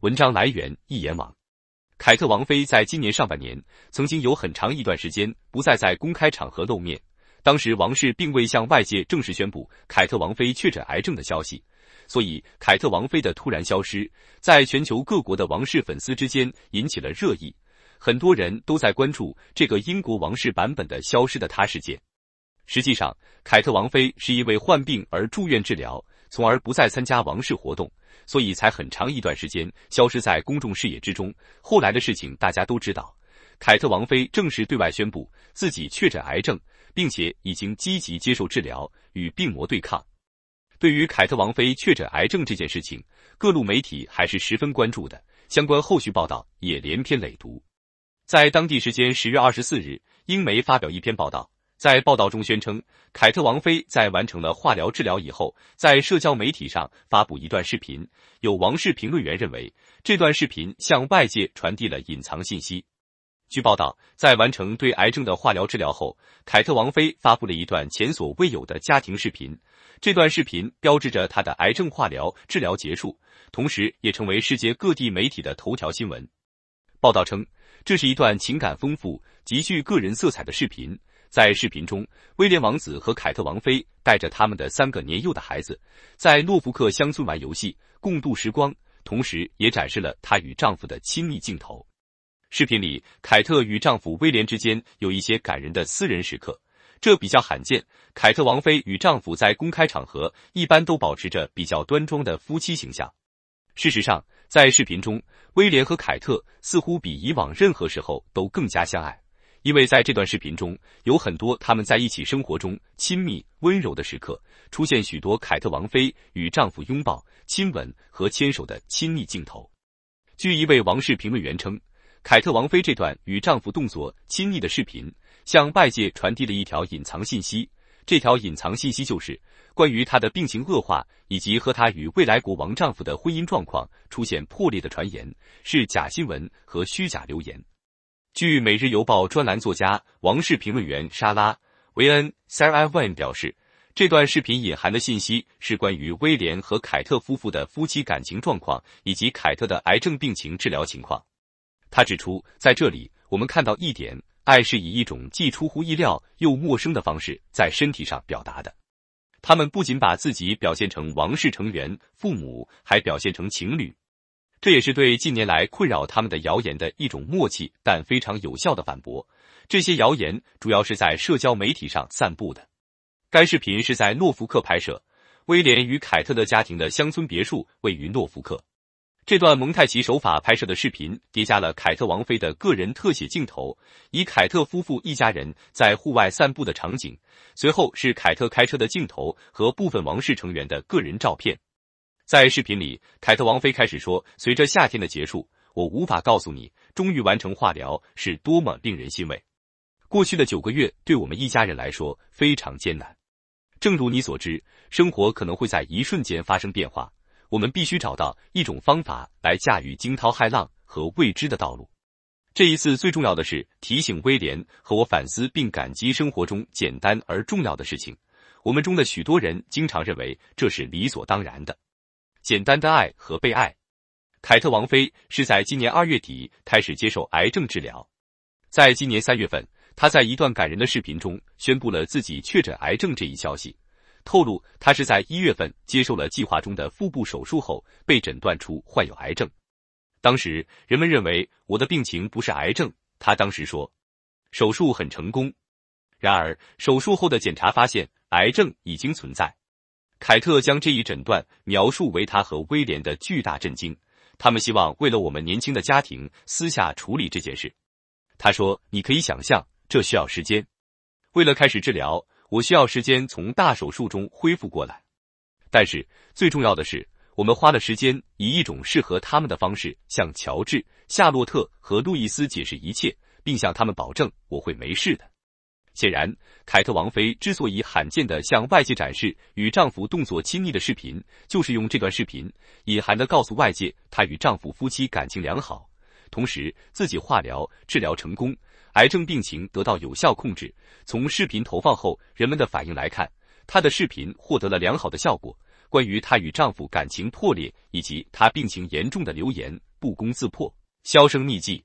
文章来源：一眼网。凯特王妃在今年上半年曾经有很长一段时间不再在公开场合露面，当时王室并未向外界正式宣布凯特王妃确诊癌症的消息，所以凯特王妃的突然消失，在全球各国的王室粉丝之间引起了热议，很多人都在关注这个英国王室版本的“消失的她”事件。实际上，凯特王妃是因为患病而住院治疗。从而不再参加王室活动，所以才很长一段时间消失在公众视野之中。后来的事情大家都知道，凯特王妃正式对外宣布自己确诊癌症，并且已经积极接受治疗，与病魔对抗。对于凯特王妃确诊癌症这件事情，各路媒体还是十分关注的，相关后续报道也连篇累牍。在当地时间十月二十四日，英媒发表一篇报道。在报道中宣称，凯特王妃在完成了化疗治疗以后，在社交媒体上发布一段视频。有王室评论员认为，这段视频向外界传递了隐藏信息。据报道，在完成对癌症的化疗治疗后，凯特王妃发布了一段前所未有的家庭视频。这段视频标志着她的癌症化疗治疗结束，同时也成为世界各地媒体的头条新闻。报道称，这是一段情感丰富、极具个人色彩的视频。在视频中，威廉王子和凯特王妃带着他们的三个年幼的孩子在诺福克乡村玩游戏，共度时光，同时也展示了她与丈夫的亲密镜头。视频里，凯特与丈夫威廉之间有一些感人的私人时刻，这比较罕见。凯特王妃与丈夫在公开场合一般都保持着比较端庄的夫妻形象。事实上，在视频中，威廉和凯特似乎比以往任何时候都更加相爱。因为在这段视频中，有很多他们在一起生活中亲密温柔的时刻，出现许多凯特王妃与丈夫拥抱、亲吻和牵手的亲密镜头。据一位王室评论员称，凯特王妃这段与丈夫动作亲密的视频，向外界传递了一条隐藏信息。这条隐藏信息就是关于她的病情恶化，以及和她与未来国王丈夫的婚姻状况出现破裂的传言是假新闻和虚假流言。据《每日邮报》专栏作家、王室评论员莎拉·维恩 （Sarah w n 表示，这段视频隐含的信息是关于威廉和凯特夫妇的夫妻感情状况以及凯特的癌症病情治疗情况。他指出，在这里我们看到一点，爱是以一种既出乎意料又陌生的方式在身体上表达的。他们不仅把自己表现成王室成员、父母，还表现成情侣。这也是对近年来困扰他们的谣言的一种默契但非常有效的反驳。这些谣言主要是在社交媒体上散布的。该视频是在诺福克拍摄，威廉与凯特的家庭的乡村别墅位于诺福克。这段蒙太奇手法拍摄的视频叠加了凯特王妃的个人特写镜头，以凯特夫妇一家人在户外散步的场景，随后是凯特开车的镜头和部分王室成员的个人照片。在视频里，凯特王妃开始说：“随着夏天的结束，我无法告诉你，终于完成化疗是多么令人欣慰。过去的九个月对我们一家人来说非常艰难。正如你所知，生活可能会在一瞬间发生变化。我们必须找到一种方法来驾驭惊涛骇浪和未知的道路。这一次最重要的是提醒威廉和我反思并感激生活中简单而重要的事情。我们中的许多人经常认为这是理所当然的。”简单的爱和被爱，凯特王妃是在今年二月底开始接受癌症治疗。在今年三月份，她在一段感人的视频中宣布了自己确诊癌症这一消息，透露她是在一月份接受了计划中的腹部手术后被诊断出患有癌症。当时人们认为我的病情不是癌症，她当时说，手术很成功。然而手术后的检查发现癌症已经存在。凯特将这一诊断描述为他和威廉的巨大震惊。他们希望为了我们年轻的家庭，私下处理这件事。他说：“你可以想象，这需要时间。为了开始治疗，我需要时间从大手术中恢复过来。但是最重要的是，我们花了时间以一种适合他们的方式向乔治、夏洛特和路易斯解释一切，并向他们保证我会没事的。”显然，凯特王妃之所以罕见的向外界展示与丈夫动作亲密的视频，就是用这段视频隐含的告诉外界，她与丈夫夫妻感情良好，同时自己化疗治疗成功，癌症病情得到有效控制。从视频投放后人们的反应来看，她的视频获得了良好的效果。关于她与丈夫感情破裂以及她病情严重的流言不攻自破，销声匿迹。